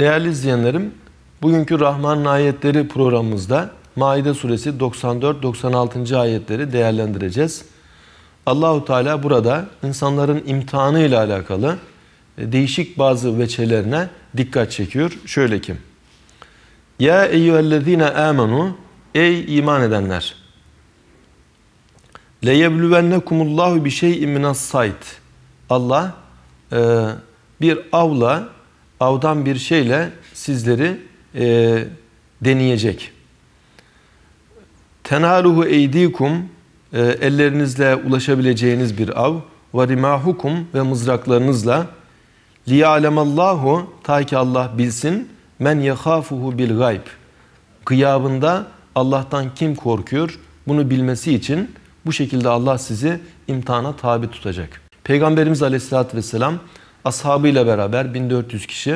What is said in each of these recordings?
Değerli izleyenlerim, bugünkü Rahman ayetleri programımızda Maide suresi 94-96. ayetleri değerlendireceğiz. Allahu Teala burada insanların imtihanı ile alakalı e, değişik bazı veçelerine dikkat çekiyor. Şöyle ki: Ya eyyühellezine amenu ey iman edenler. Leyebluvennekumullahu bi şey'in minas sayt. Allah e, bir avla avdan bir şeyle sizleri e, deneyecek. Tenaluhu eydikum e, ellerinizle ulaşabileceğiniz bir av ve rimahukum ve mızraklarınızla liyalemallahu ta ki Allah bilsin men yehafuhu bil gayb kıyabında Allah'tan kim korkuyor bunu bilmesi için bu şekilde Allah sizi imtihana tabi tutacak. Peygamberimiz Aleyhisselatü Vesselam ashabıyla beraber 1400 kişi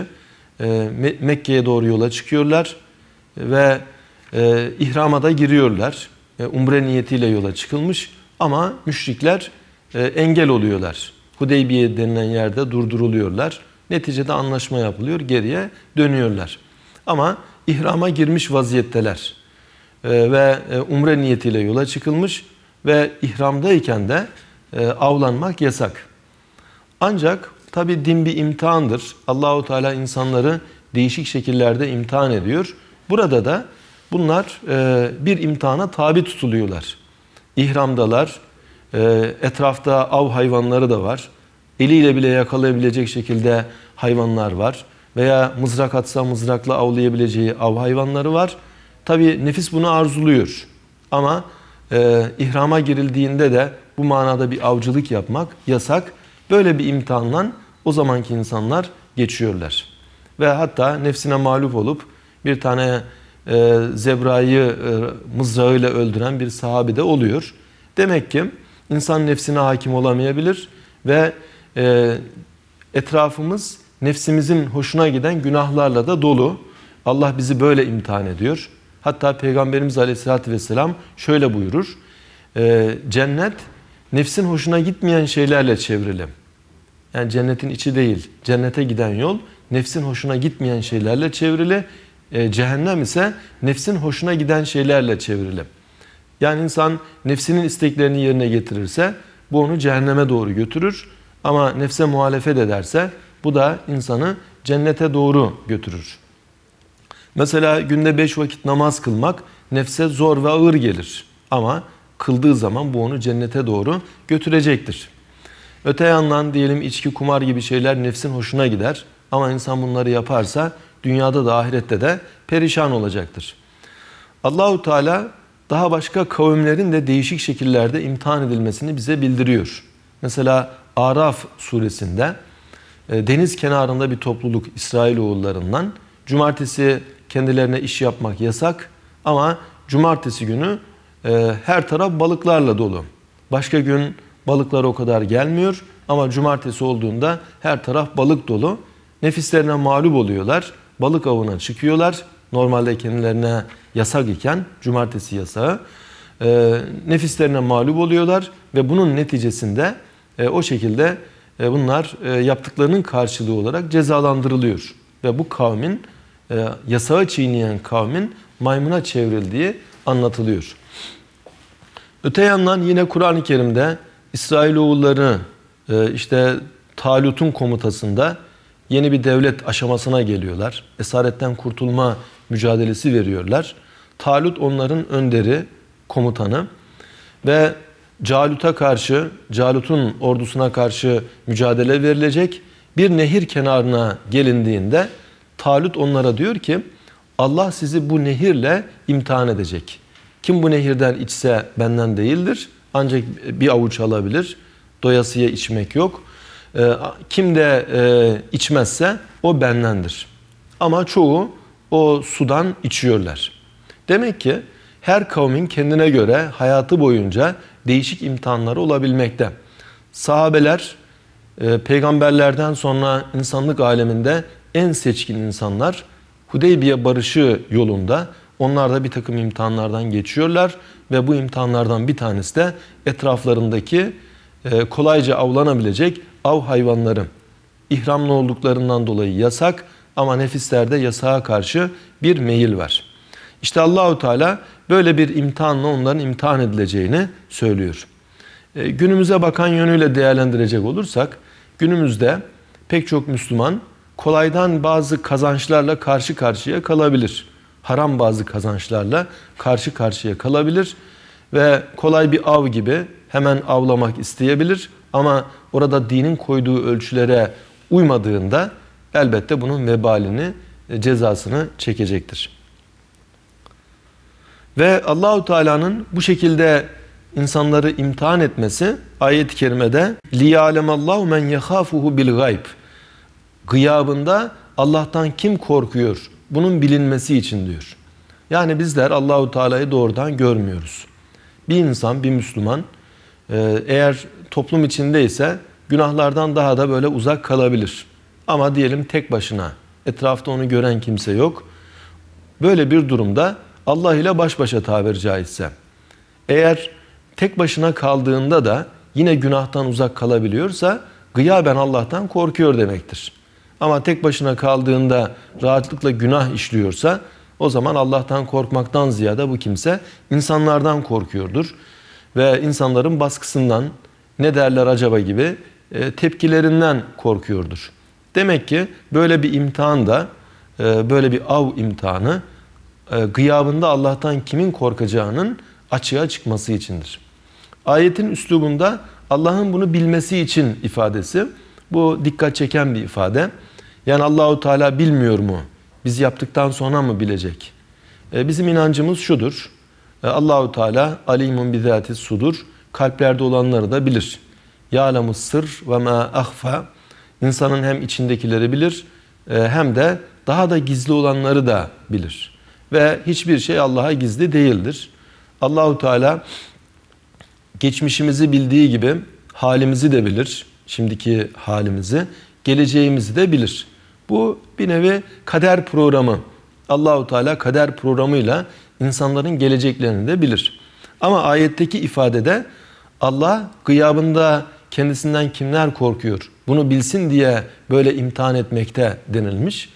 e, Mekke'ye doğru yola çıkıyorlar ve e, ihrama da giriyorlar. E, umre niyetiyle yola çıkılmış ama müşrikler engel oluyorlar. Hudeybiye denilen yerde durduruluyorlar. Neticede anlaşma yapılıyor, geriye dönüyorlar. Ama ihrama girmiş vaziyetteler ve umre niyetiyle yola çıkılmış ve ihramdayken de avlanmak yasak. Ancak Tabi din bir imtihandır. Allahu Teala insanları değişik şekillerde imtihan ediyor. Burada da bunlar e, bir imtihana tabi tutuluyorlar. İhramdalar, e, etrafta av hayvanları da var. Eliyle bile yakalayabilecek şekilde hayvanlar var. Veya mızrak atsa mızrakla avlayabileceği av hayvanları var. Tabi nefis bunu arzuluyor. Ama e, ihrama girildiğinde de bu manada bir avcılık yapmak yasak. Böyle bir imtihanla o zamanki insanlar geçiyorlar. Ve hatta nefsine mağlup olup bir tane e, zebrayı e, mızrağıyla öldüren bir sahabi de oluyor. Demek ki insan nefsine hakim olamayabilir ve e, etrafımız nefsimizin hoşuna giden günahlarla da dolu. Allah bizi böyle imtihan ediyor. Hatta Peygamberimiz Aleyhisselatü Vesselam şöyle buyurur. E, cennet nefsin hoşuna gitmeyen şeylerle çevrili. Yani cennetin içi değil. Cennete giden yol nefsin hoşuna gitmeyen şeylerle çevrili. E, cehennem ise nefsin hoşuna giden şeylerle çevrili. Yani insan nefsinin isteklerini yerine getirirse bu onu cehenneme doğru götürür. Ama nefse muhalefet ederse bu da insanı cennete doğru götürür. Mesela günde beş vakit namaz kılmak nefse zor ve ağır gelir. Ama kıldığı zaman bu onu cennete doğru götürecektir. Öte yandan diyelim içki, kumar gibi şeyler nefsin hoşuna gider. Ama insan bunları yaparsa dünyada da ahirette de perişan olacaktır. Allahu Teala daha başka kavimlerin de değişik şekillerde imtihan edilmesini bize bildiriyor. Mesela Araf suresinde e, deniz kenarında bir topluluk İsrailoğullarından cumartesi kendilerine iş yapmak yasak ama cumartesi günü e, her taraf balıklarla dolu. Başka gün Balıklar o kadar gelmiyor ama cumartesi olduğunda her taraf balık dolu. Nefislerine mağlup oluyorlar. Balık avına çıkıyorlar. Normalde kendilerine yasak iken cumartesi yasağı. E, nefislerine mağlup oluyorlar ve bunun neticesinde e, o şekilde e, bunlar e, yaptıklarının karşılığı olarak cezalandırılıyor. Ve bu kavmin e, yasağı çiğneyen kavmin maymuna çevrildiği anlatılıyor. Öte yandan yine Kur'an-ı Kerim'de İsrailoğulları e, işte Talut'un komutasında yeni bir devlet aşamasına geliyorlar. Esaretten kurtulma mücadelesi veriyorlar. Talut onların önderi, komutanı ve Calut'a karşı, Calut'un ordusuna karşı mücadele verilecek. Bir nehir kenarına gelindiğinde Talut onlara diyor ki Allah sizi bu nehirle imtihan edecek. Kim bu nehirden içse benden değildir ancak bir avuç alabilir. Doyasıya içmek yok. Ee, kim de e, içmezse o bendendir. Ama çoğu o sudan içiyorlar. Demek ki her kavmin kendine göre hayatı boyunca değişik imtihanları olabilmekte. Sahabeler e, peygamberlerden sonra insanlık aleminde en seçkin insanlar Hudeybiye barışı yolunda onlar da bir takım imtihanlardan geçiyorlar. Ve bu imtihanlardan bir tanesi de etraflarındaki e, kolayca avlanabilecek av hayvanları. İhramlı olduklarından dolayı yasak ama nefislerde yasağa karşı bir meyil var. İşte Allahu Teala böyle bir imtihanla onların imtihan edileceğini söylüyor. E, günümüze bakan yönüyle değerlendirecek olursak günümüzde pek çok Müslüman kolaydan bazı kazançlarla karşı karşıya kalabilir haram bazı kazançlarla karşı karşıya kalabilir ve kolay bir av gibi hemen avlamak isteyebilir ama orada dinin koyduğu ölçülere uymadığında elbette bunun vebalini, e, cezasını çekecektir. Ve Allahu Teala'nın bu şekilde insanları imtihan etmesi ayet-i kerimede liyalemallahu men yahafuhu bil gayb gıyabında Allah'tan kim korkuyor? Bunun bilinmesi için diyor. Yani bizler Allahu Teala'yı doğrudan görmüyoruz. Bir insan, bir Müslüman e, eğer toplum içindeyse günahlardan daha da böyle uzak kalabilir. Ama diyelim tek başına etrafta onu gören kimse yok. Böyle bir durumda Allah ile baş başa tabir caizse. Eğer tek başına kaldığında da yine günahtan uzak kalabiliyorsa gıyaben Allah'tan korkuyor demektir. Ama tek başına kaldığında rahatlıkla günah işliyorsa o zaman Allah'tan korkmaktan ziyade bu kimse insanlardan korkuyordur. Ve insanların baskısından ne derler acaba gibi e, tepkilerinden korkuyordur. Demek ki böyle bir imtihan da e, böyle bir av imtihanı e, gıyabında Allah'tan kimin korkacağının açığa çıkması içindir. Ayetin üslubunda Allah'ın bunu bilmesi için ifadesi bu dikkat çeken bir ifade. Yani Allahu Teala bilmiyor mu? Biz yaptıktan sonra mı bilecek? E, bizim inancımız şudur. E, Allahu Teala alimun bizati sudur. Kalplerde olanları da bilir. Ya'lemu sır ve ma ahfa. İnsanın hem içindekileri bilir e, hem de daha da gizli olanları da bilir. Ve hiçbir şey Allah'a gizli değildir. Allahu Teala geçmişimizi bildiği gibi halimizi de bilir. Şimdiki halimizi, geleceğimizi de bilir. Bu bir nevi kader programı. Allahu Teala kader programıyla insanların geleceklerini de bilir. Ama ayetteki ifadede Allah gıyabında kendisinden kimler korkuyor bunu bilsin diye böyle imtihan etmekte denilmiş.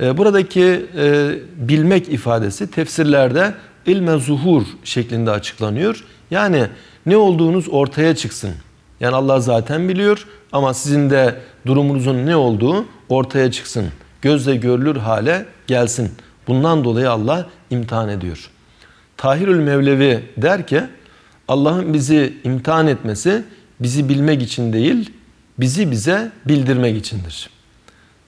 Ee, buradaki e, bilmek ifadesi tefsirlerde ilme zuhur şeklinde açıklanıyor. Yani ne olduğunuz ortaya çıksın. Yani Allah zaten biliyor ama sizin de durumunuzun ne olduğu ortaya çıksın. Gözle görülür hale gelsin. Bundan dolayı Allah imtihan ediyor. Tahirül Mevlevi der ki Allah'ın bizi imtihan etmesi bizi bilmek için değil, bizi bize bildirmek içindir.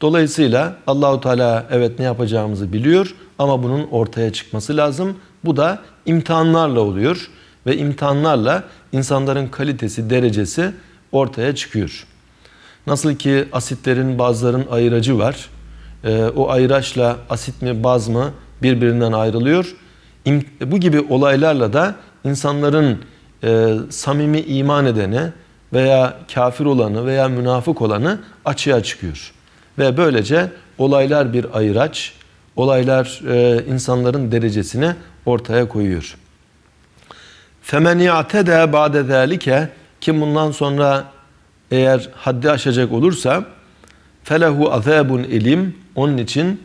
Dolayısıyla Allahu Teala evet ne yapacağımızı biliyor ama bunun ortaya çıkması lazım. Bu da imtihanlarla oluyor ve imtihanlarla insanların kalitesi, derecesi ortaya çıkıyor. Nasıl ki asitlerin bazıların ayıracı var. E, o ayıraçla asit mi baz mı birbirinden ayrılıyor. İm, bu gibi olaylarla da insanların e, samimi iman edeni veya kafir olanı veya münafık olanı açığa çıkıyor. Ve böylece olaylar bir ayıraç, olaylar e, insanların derecesini ortaya koyuyor. فَمَنْ de, بَعْدَ ذَٰلِكَ Kim bundan sonra eğer haddi aşacak olursa فَلَهُ azabun elim Onun için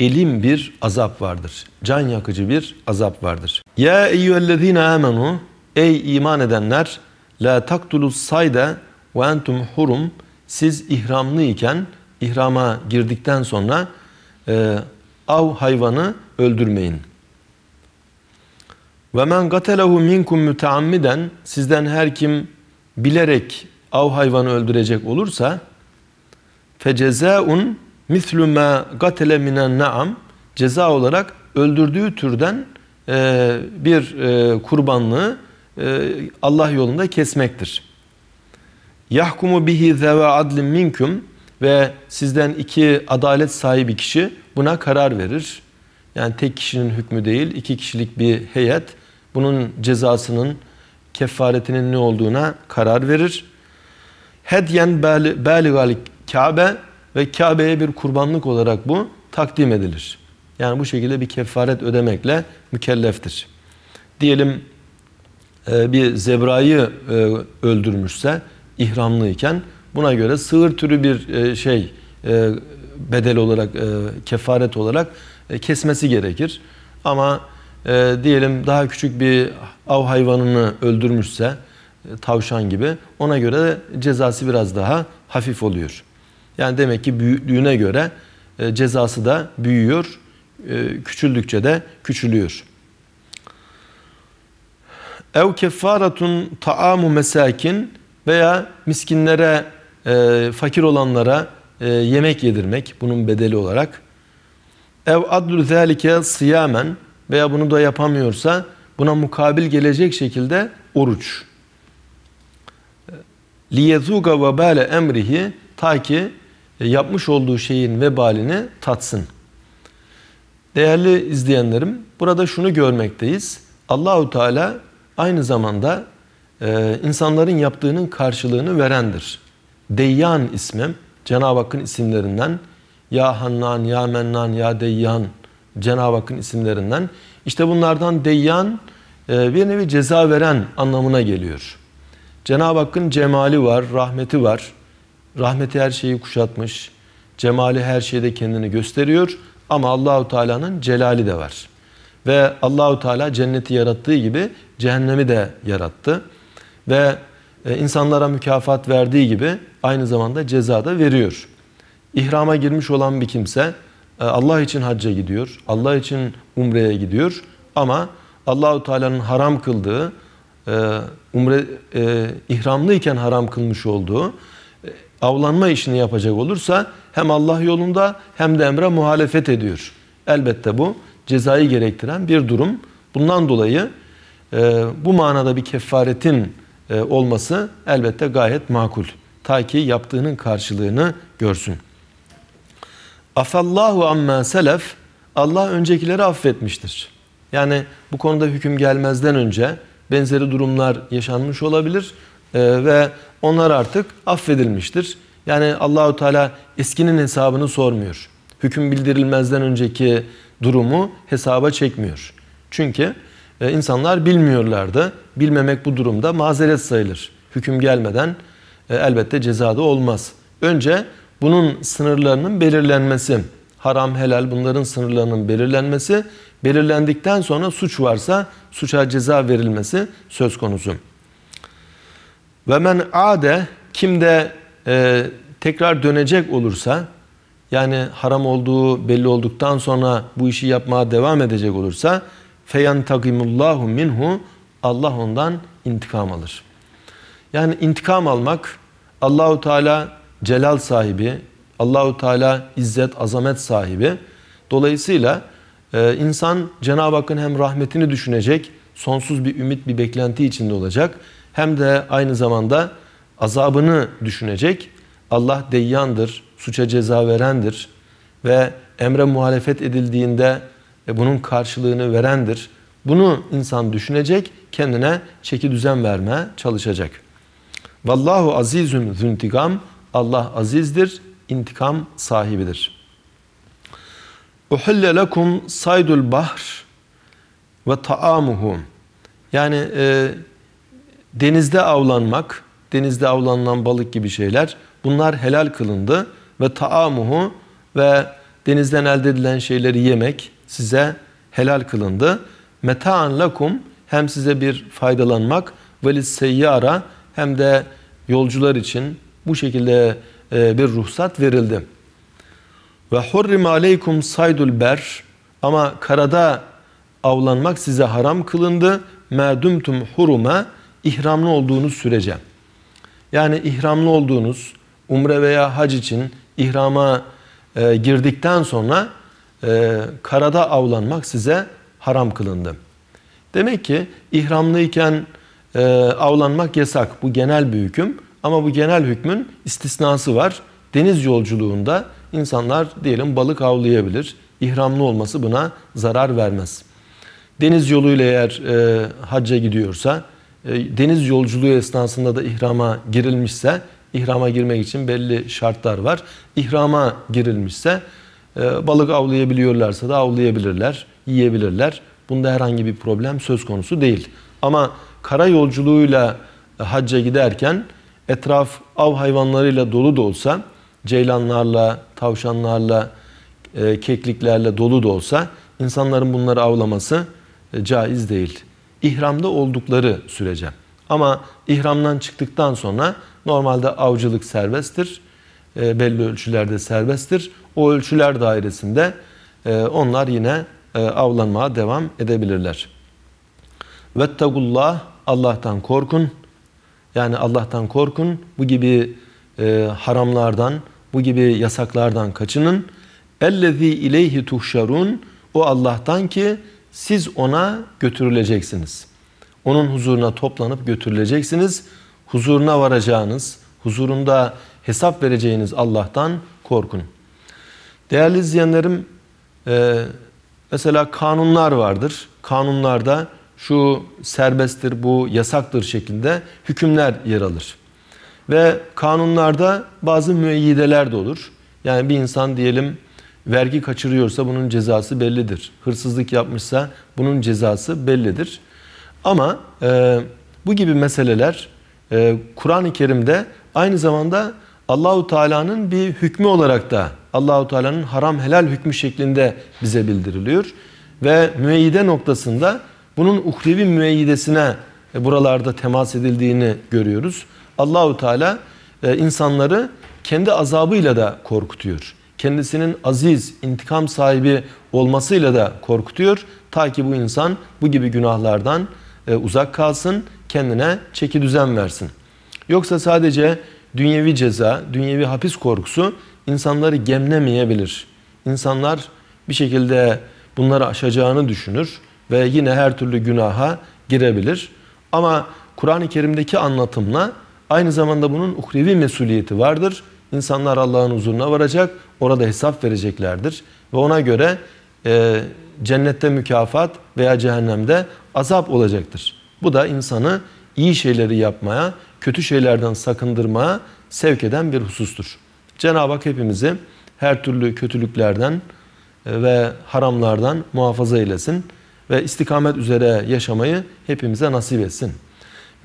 elim bir azap vardır. Can yakıcı bir azap vardır. Ya eyyühellezine amenu Ey iman edenler la taktulus sayda ve entum hurum siz ihramlıyken, ihrama girdikten sonra e, av hayvanı öldürmeyin. Ve men katelehu minkum müteammiden sizden her kim bilerek av hayvanı öldürecek olursa fecezaun mislu ma katele minen naam ceza olarak öldürdüğü türden e, bir e, kurbanlığı e, Allah yolunda kesmektir. Yahkumu bihi zeva adlin minkum ve sizden iki adalet sahibi kişi buna karar verir. Yani tek kişinin hükmü değil, iki kişilik bir heyet bunun cezasının kefaretinin ne olduğuna karar verir. Hedyen beligal Kabe ve Kabe'ye bir kurbanlık olarak bu takdim edilir. Yani bu şekilde bir kefaret ödemekle mükelleftir. Diyelim e, bir zebrayı e, öldürmüşse ihramlıyken buna göre sığır türü bir e, şey bedel olarak kefaret olarak kesmesi gerekir. Ama e, diyelim daha küçük bir av hayvanını öldürmüşse e, tavşan gibi ona göre cezası biraz daha hafif oluyor. Yani demek ki büyüklüğüne göre e, cezası da büyüyor, e, küçüldükçe de küçülüyor. Ev kefaratun taamu mesakin veya miskinlere, e, fakir olanlara e, yemek yedirmek bunun bedeli olarak. Ev adlu zalike siyamen veya bunu da yapamıyorsa buna mukabil gelecek şekilde oruç. لِيَذُوقَ وَبَالَ emrihi Ta ki e, yapmış olduğu şeyin vebalini tatsın. Değerli izleyenlerim, burada şunu görmekteyiz. Allahu Teala aynı zamanda e, insanların yaptığının karşılığını verendir. Deyyan ismim, Cenab-ı Hakk'ın isimlerinden Ya Hannan, Ya Mennan, Ya Deyyan Cenab-ı Hakk'ın isimlerinden. İşte bunlardan deyyan e, bir nevi ceza veren anlamına geliyor. Cenab-ı Hakk'ın cemali var, rahmeti var. Rahmeti her şeyi kuşatmış. Cemali her şeyde kendini gösteriyor ama Allahu Teala'nın celali de var. Ve Allahu Teala cenneti yarattığı gibi cehennemi de yarattı. Ve e, insanlara mükafat verdiği gibi aynı zamanda ceza da veriyor. İhrama girmiş olan bir kimse ee, Allah için hacca gidiyor, Allah için umreye gidiyor ama Allahu Teala'nın haram kıldığı, e, umre e, ihramlıyken haram kılmış olduğu e, avlanma işini yapacak olursa hem Allah yolunda hem de emre muhalefet ediyor. Elbette bu cezayı gerektiren bir durum. Bundan dolayı bu manada bir kefaretin olması elbette gayet makul. Ta ki yaptığının karşılığını görsün. Afallahu amma selef Allah öncekileri affetmiştir. Yani bu konuda hüküm gelmezden önce benzeri durumlar yaşanmış olabilir ee, ve onlar artık affedilmiştir. Yani Allahu Teala eskinin hesabını sormuyor. Hüküm bildirilmezden önceki durumu hesaba çekmiyor. Çünkü e, insanlar bilmiyorlardı. Bilmemek bu durumda mazeret sayılır. Hüküm gelmeden e, elbette cezada olmaz. Önce bunun sınırlarının belirlenmesi, haram helal bunların sınırlarının belirlenmesi, belirlendikten sonra suç varsa suça ceza verilmesi söz konusu. Ve men ade kimde e, tekrar dönecek olursa yani haram olduğu belli olduktan sonra bu işi yapmaya devam edecek olursa feyantakimullahu minhu Allah ondan intikam alır. Yani intikam almak Allahu Teala celal sahibi, Allahu Teala izzet, azamet sahibi. Dolayısıyla e, insan Cenab-ı Hakk'ın hem rahmetini düşünecek, sonsuz bir ümit, bir beklenti içinde olacak. Hem de aynı zamanda azabını düşünecek. Allah deyyandır, suça ceza verendir ve emre muhalefet edildiğinde e, bunun karşılığını verendir. Bunu insan düşünecek, kendine çeki düzen verme çalışacak. Vallahu azizun zuntigam Allah azizdir, intikam sahibidir. Uhille lekum saydul bahr ve taamuhu. Yani e, denizde avlanmak, denizde avlanılan balık gibi şeyler bunlar helal kılındı ve taamuhu ve denizden elde edilen şeyleri yemek size helal kılındı. Meta'an lakum hem size bir faydalanmak ve seyyara hem de yolcular için bu şekilde e, bir ruhsat verildi. Ve hurrim aleykum saydul ber ama karada avlanmak size haram kılındı. Medumtum huruma ihramlı olduğunuz sürece. Yani ihramlı olduğunuz umre veya hac için ihrama e, girdikten sonra e, karada avlanmak size haram kılındı. Demek ki ihramlıyken e, avlanmak yasak. Bu genel bir hüküm. Ama bu genel hükmün istisnası var. Deniz yolculuğunda insanlar diyelim balık avlayabilir. İhramlı olması buna zarar vermez. Deniz yoluyla eğer e, hacca gidiyorsa, e, deniz yolculuğu esnasında da ihrama girilmişse, ihrama girmek için belli şartlar var. İhrama girilmişse, e, balık avlayabiliyorlarsa da avlayabilirler, yiyebilirler. Bunda herhangi bir problem söz konusu değil. Ama kara yolculuğuyla hacca giderken etraf av hayvanlarıyla dolu da olsa, ceylanlarla, tavşanlarla, e, kekliklerle dolu da olsa insanların bunları avlaması e, caiz değil. İhramda oldukları sürece. Ama ihramdan çıktıktan sonra normalde avcılık serbesttir. E, belli ölçülerde serbesttir. O ölçüler dairesinde e, onlar yine e, avlanmaya devam edebilirler. Vettagullah Allah'tan korkun yani Allah'tan korkun, bu gibi e, haramlardan, bu gibi yasaklardan kaçının. Ellezî ileyhi tuhşarun. O Allah'tan ki siz ona götürüleceksiniz. Onun huzuruna toplanıp götürüleceksiniz. Huzuruna varacağınız, huzurunda hesap vereceğiniz Allah'tan korkun. Değerli izleyenlerim, e, mesela kanunlar vardır. Kanunlarda şu serbesttir, bu yasaktır şeklinde hükümler yer alır. Ve kanunlarda bazı müeyyideler de olur. Yani bir insan diyelim vergi kaçırıyorsa bunun cezası bellidir. Hırsızlık yapmışsa bunun cezası bellidir. Ama e, bu gibi meseleler e, Kur'an-ı Kerim'de aynı zamanda Allahu Teala'nın bir hükmü olarak da Allahu Teala'nın haram helal hükmü şeklinde bize bildiriliyor ve müeyyide noktasında bunun uhrevi müeyyidesine e, buralarda temas edildiğini görüyoruz. Allahu Teala e, insanları kendi azabıyla da korkutuyor. Kendisinin aziz, intikam sahibi olmasıyla da korkutuyor. Ta ki bu insan bu gibi günahlardan e, uzak kalsın, kendine çeki düzen versin. Yoksa sadece dünyevi ceza, dünyevi hapis korkusu insanları gemlemeyebilir. İnsanlar bir şekilde bunları aşacağını düşünür ve yine her türlü günaha girebilir. Ama Kur'an-ı Kerim'deki anlatımla aynı zamanda bunun uhrevi mesuliyeti vardır. İnsanlar Allah'ın huzuruna varacak, orada hesap vereceklerdir. Ve ona göre e, cennette mükafat veya cehennemde azap olacaktır. Bu da insanı iyi şeyleri yapmaya, kötü şeylerden sakındırmaya sevk eden bir husustur. Cenab-ı Hak hepimizi her türlü kötülüklerden e, ve haramlardan muhafaza eylesin ve istikamet üzere yaşamayı hepimize nasip etsin.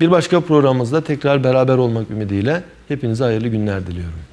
Bir başka programımızda tekrar beraber olmak ümidiyle hepinize hayırlı günler diliyorum.